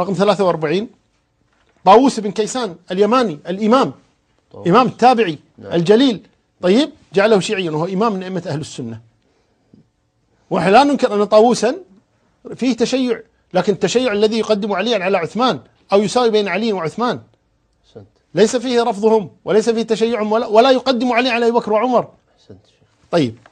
رقم 43 طاووس بن كيسان اليماني الإمام طوص. إمام التابعي نعم. الجليل طيب جعله شيعيا وهو إمام من أئمة أهل السنة واحنا لا ننكر أن طاووسا فيه تشيع لكن التشيع الذي يقدم عليا على عثمان أو يساوي بين علي وعثمان ليس فيه رفضهم وليس فيه تشيعهم ولا, ولا يقدم علي على أبي بكر وعمر طيب